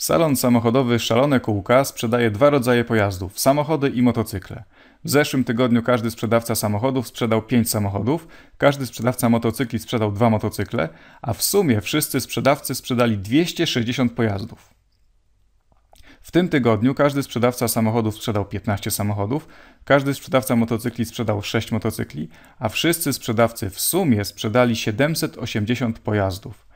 Salon samochodowy Szalone Kółka sprzedaje dwa rodzaje pojazdów samochody i motocykle. W zeszłym tygodniu każdy sprzedawca samochodów sprzedał 5 samochodów, każdy sprzedawca motocykli sprzedał dwa motocykle, a w sumie wszyscy sprzedawcy sprzedali 260 pojazdów. W tym tygodniu każdy sprzedawca samochodów sprzedał 15 samochodów, każdy sprzedawca motocykli sprzedał 6 motocykli, a wszyscy sprzedawcy w sumie sprzedali 780 pojazdów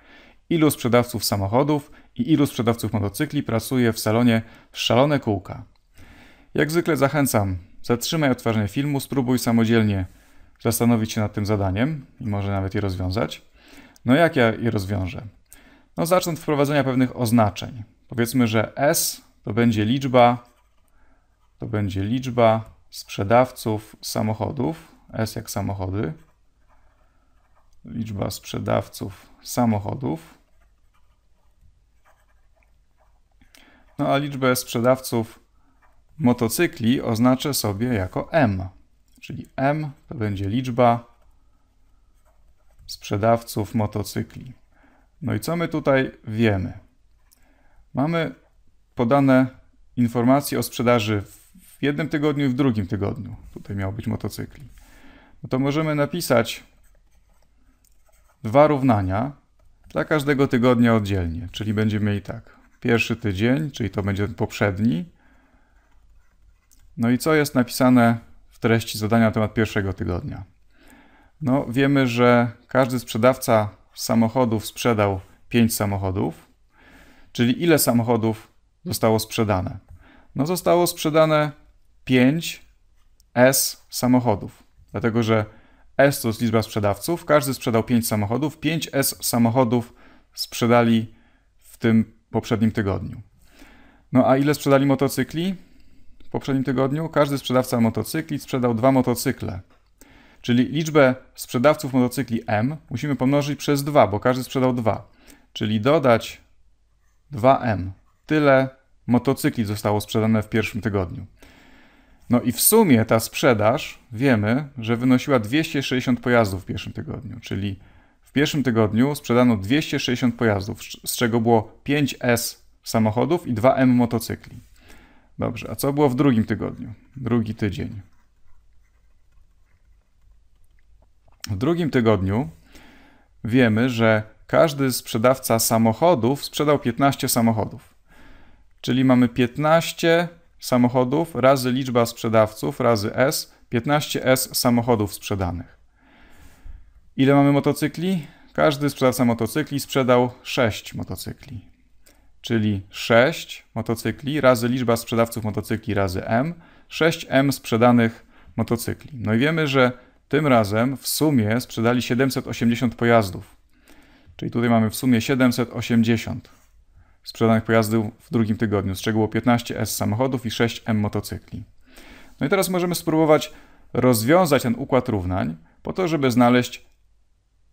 ilu sprzedawców samochodów i ilu sprzedawców motocykli pracuje w salonie Szalone Kółka. Jak zwykle zachęcam, zatrzymaj odtwarzanie filmu, spróbuj samodzielnie zastanowić się nad tym zadaniem i może nawet je rozwiązać. No jak ja je rozwiążę? No zacznę od wprowadzenia pewnych oznaczeń. Powiedzmy, że S to będzie liczba, to będzie liczba sprzedawców samochodów, S jak samochody, liczba sprzedawców samochodów. No a liczbę sprzedawców motocykli oznaczę sobie jako M. Czyli M to będzie liczba sprzedawców motocykli. No i co my tutaj wiemy? Mamy podane informacje o sprzedaży w jednym tygodniu i w drugim tygodniu. Tutaj miało być motocykli. No to możemy napisać dwa równania dla każdego tygodnia oddzielnie, czyli będziemy mieli tak pierwszy tydzień, czyli to będzie ten poprzedni. No i co jest napisane w treści zadania na temat pierwszego tygodnia? No, wiemy, że każdy sprzedawca samochodów sprzedał 5 samochodów, czyli ile samochodów zostało sprzedane? No, zostało sprzedane 5 S samochodów, dlatego że S to jest liczba sprzedawców, każdy sprzedał 5 samochodów, 5 S samochodów sprzedali w tym poprzednim tygodniu. No a ile sprzedali motocykli w poprzednim tygodniu? Każdy sprzedawca motocykli sprzedał dwa motocykle. Czyli liczbę sprzedawców motocykli M musimy pomnożyć przez 2, bo każdy sprzedał 2. Czyli dodać 2M. Tyle motocykli zostało sprzedane w pierwszym tygodniu. No i w sumie ta sprzedaż, wiemy, że wynosiła 260 pojazdów w pierwszym tygodniu, czyli pierwszym tygodniu sprzedano 260 pojazdów, z czego było 5S samochodów i 2M motocykli. Dobrze, a co było w drugim tygodniu? Drugi tydzień. W drugim tygodniu wiemy, że każdy sprzedawca samochodów sprzedał 15 samochodów. Czyli mamy 15 samochodów razy liczba sprzedawców razy S, 15S samochodów sprzedanych. Ile mamy motocykli? Każdy sprzedawca motocykli sprzedał 6 motocykli. Czyli 6 motocykli razy liczba sprzedawców motocykli razy M, 6M sprzedanych motocykli. No i wiemy, że tym razem w sumie sprzedali 780 pojazdów. Czyli tutaj mamy w sumie 780 sprzedanych pojazdów w drugim tygodniu, z czego było 15S samochodów i 6M motocykli. No i teraz możemy spróbować rozwiązać ten układ równań po to, żeby znaleźć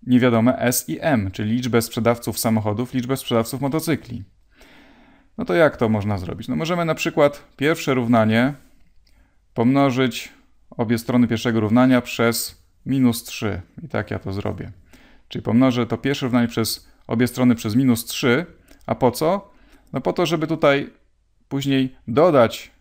niewiadome S i M, czyli liczbę sprzedawców samochodów, liczbę sprzedawców motocykli. No to jak to można zrobić? No możemy na przykład pierwsze równanie pomnożyć obie strony pierwszego równania przez minus 3. I tak ja to zrobię. Czyli pomnożę to pierwsze równanie przez obie strony przez minus 3. A po co? No po to, żeby tutaj później dodać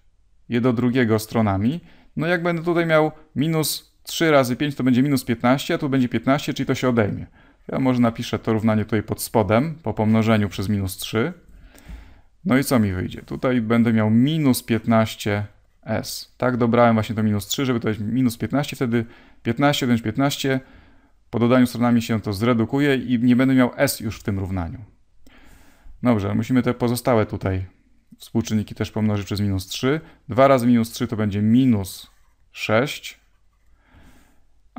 je do drugiego stronami. No jak będę tutaj miał minus 3 razy 5 to będzie minus 15, a tu będzie 15, czyli to się odejmie. Ja może napiszę to równanie tutaj pod spodem, po pomnożeniu przez minus 3. No i co mi wyjdzie? Tutaj będę miał minus 15s. Tak dobrałem właśnie to minus 3, żeby to jest minus 15, wtedy 15 odjąć 15, po dodaniu stronami się to zredukuje i nie będę miał s już w tym równaniu. Dobrze, musimy te pozostałe tutaj współczynniki też pomnożyć przez minus 3. 2 razy minus 3 to będzie minus 6.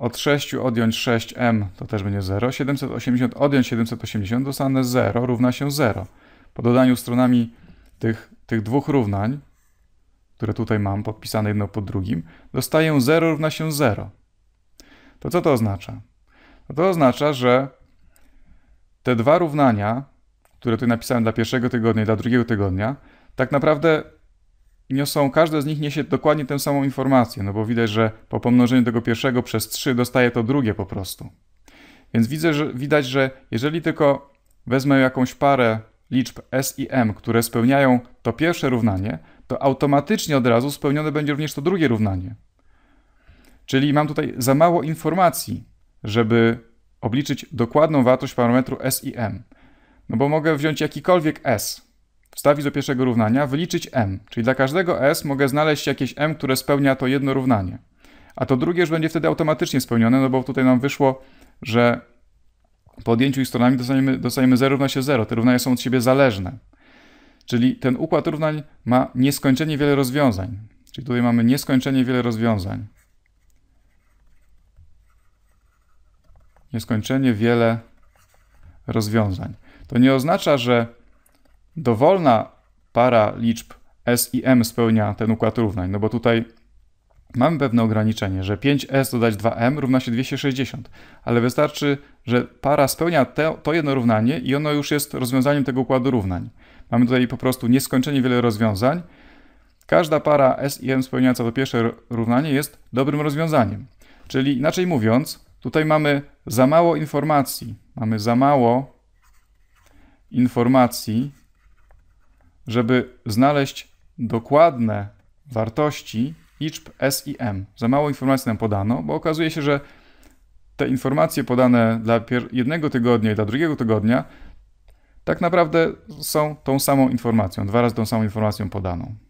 Od 6 odjąć 6m to też będzie 0. 780 odjąć 780 dostanę 0 równa się 0. Po dodaniu stronami tych, tych dwóch równań, które tutaj mam podpisane jedno pod drugim, dostaję 0 równa się 0. To co to oznacza? No to oznacza, że te dwa równania, które tutaj napisałem dla pierwszego tygodnia i dla drugiego tygodnia, tak naprawdę niosą, każde z nich niesie dokładnie tę samą informację, no bo widać, że po pomnożeniu tego pierwszego przez 3 dostaje to drugie po prostu. Więc widzę, że, widać, że jeżeli tylko wezmę jakąś parę liczb S i M, które spełniają to pierwsze równanie, to automatycznie od razu spełnione będzie również to drugie równanie. Czyli mam tutaj za mało informacji, żeby obliczyć dokładną wartość parametru S i M. No bo mogę wziąć jakikolwiek S, wstawić do pierwszego równania, wyliczyć m. Czyli dla każdego s mogę znaleźć jakieś m, które spełnia to jedno równanie. A to drugie już będzie wtedy automatycznie spełnione, no bo tutaj nam wyszło, że po odjęciu ich stronami dostaniemy, dostaniemy 0 równa się 0. Te równania są od siebie zależne. Czyli ten układ równań ma nieskończenie wiele rozwiązań. Czyli tutaj mamy nieskończenie wiele rozwiązań. Nieskończenie wiele rozwiązań. To nie oznacza, że dowolna para liczb S i M spełnia ten układ równań, no bo tutaj mamy pewne ograniczenie, że 5S dodać 2M równa się 260, ale wystarczy, że para spełnia te, to jedno równanie i ono już jest rozwiązaniem tego układu równań. Mamy tutaj po prostu nieskończenie wiele rozwiązań. Każda para S i M spełniająca to pierwsze równanie jest dobrym rozwiązaniem. Czyli inaczej mówiąc, tutaj mamy za mało informacji, mamy za mało informacji żeby znaleźć dokładne wartości liczb S i M. Za mało informacji nam podano, bo okazuje się, że te informacje podane dla jednego tygodnia i dla drugiego tygodnia tak naprawdę są tą samą informacją, dwa razy tą samą informacją podaną.